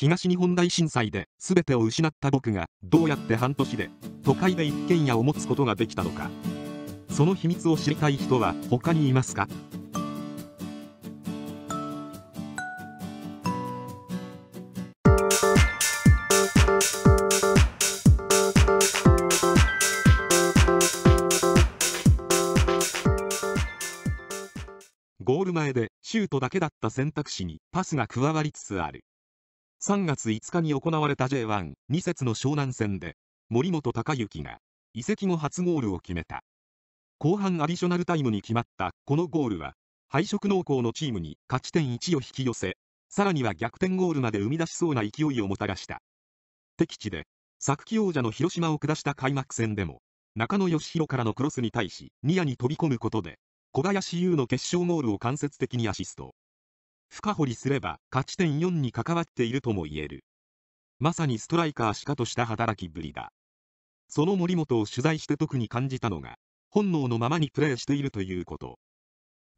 東日本大震災で全てを失った僕がどうやって半年で都会で一軒家を持つことができたのかその秘密を知りたい人は他にいますかゴール前でシュートだけだった選択肢にパスが加わりつつある3月5日に行われた J1、2節の湘南戦で、森本孝之が、移籍後初ゴールを決めた。後半アディショナルタイムに決まったこのゴールは、敗色濃厚のチームに勝ち点1を引き寄せ、さらには逆転ゴールまで生み出しそうな勢いをもたらした。敵地で、昨季王者の広島を下した開幕戦でも、中野義弘からのクロスに対し、ニアに飛び込むことで、小林優の決勝ゴールを間接的にアシスト。深掘りすれば勝ち点4に関わっているとも言えるまさにストライカーしかとした働きぶりだその森本を取材して特に感じたのが本能のままにプレーしているということ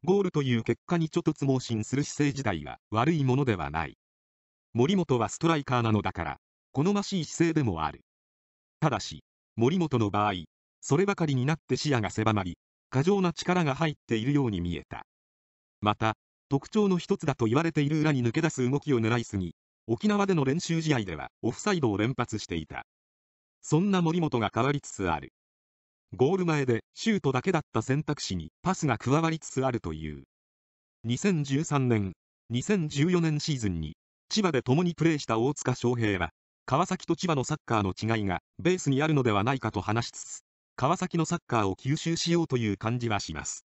ゴールという結果にちょっとつ盲信する姿勢自体は悪いものではない森本はストライカーなのだから好ましい姿勢でもあるただし森本の場合そればかりになって視野が狭まり過剰な力が入っているように見えたまた特徴の一つだと言われている裏に抜け出す動きを狙いすぎ、沖縄での練習試合ではオフサイドを連発していた。そんな森本が変わりつつある。ゴール前でシュートだけだった選択肢にパスが加わりつつあるという。2013年、2014年シーズンに千葉で共にプレーした大塚翔平は、川崎と千葉のサッカーの違いがベースにあるのではないかと話しつつ、川崎のサッカーを吸収しようという感じはします。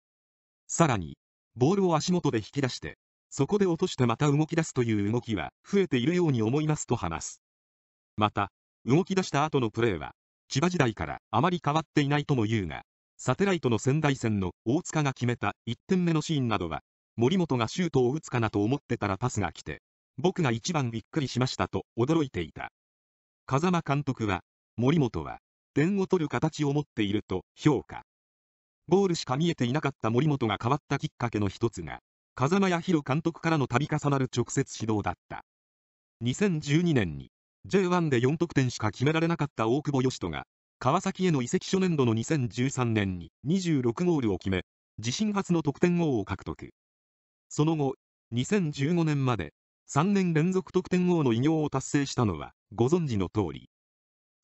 さらに、ボールを足元で引き出して、そこで落としてまた動き出すという動きは増えているように思いますと話す。また、動き出した後のプレーは、千葉時代からあまり変わっていないとも言うが、サテライトの仙台戦の大塚が決めた1点目のシーンなどは、森本がシュートを打つかなと思ってたらパスが来て、僕が一番びっくりしましたと驚いていた。風間監督は、森本は、点を取る形を持っていると評価。ゴールしか見えていなかった森本が変わったきっかけの一つが、風間八宏監督からの度重なる直接指導だった。2012年に J1 で4得点しか決められなかった大久保嘉人が、川崎への移籍初年度の2013年に26ゴールを決め、自身初の得点王を獲得。その後、2015年まで3年連続得点王の偉業を達成したのはご存知の通り。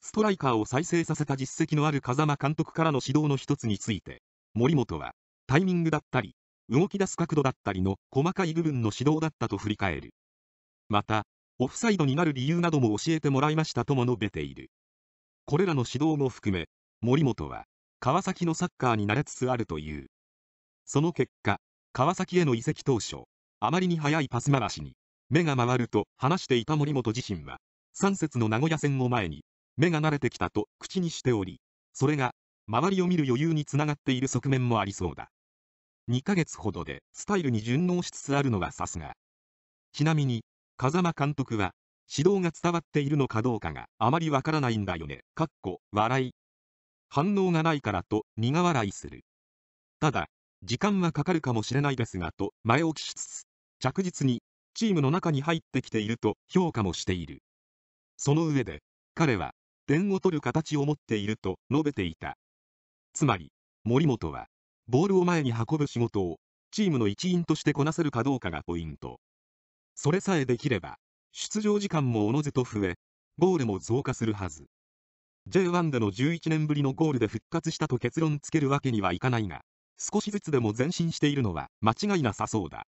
ストライカーを再生させた実績のある風間監督からの指導の一つについて、森本は、タイミングだったり、動き出す角度だったりの細かい部分の指導だったと振り返る。また、オフサイドになる理由なども教えてもらいましたとも述べている。これらの指導も含め、森本は、川崎のサッカーに慣れつつあるという。その結果、川崎への移籍当初、あまりに早いパス回しに、目が回ると話していた森本自身は、3節の名古屋戦を前に、目が慣れてきたと口にしており、それが周りを見る余裕につながっている側面もありそうだ。2ヶ月ほどでスタイルに順応しつつあるのはさすが。ちなみに、風間監督は、指導が伝わっているのかどうかがあまりわからないんだよね。かっこ、笑い。反応がないからと苦笑いする。ただ、時間はかかるかもしれないですがと前置きしつつ、着実にチームの中に入ってきていると評価もしている。その上で、彼は点を取る形を持っていると述べていた。つまり、森本は、ボールを前に運ぶ仕事を、チームの一員としてこなせるかどうかがポイント。それさえできれば、出場時間もおのずと増え、ゴールも増加するはず。J1 での11年ぶりのゴールで復活したと結論つけるわけにはいかないが、少しずつでも前進しているのは間違いなさそうだ。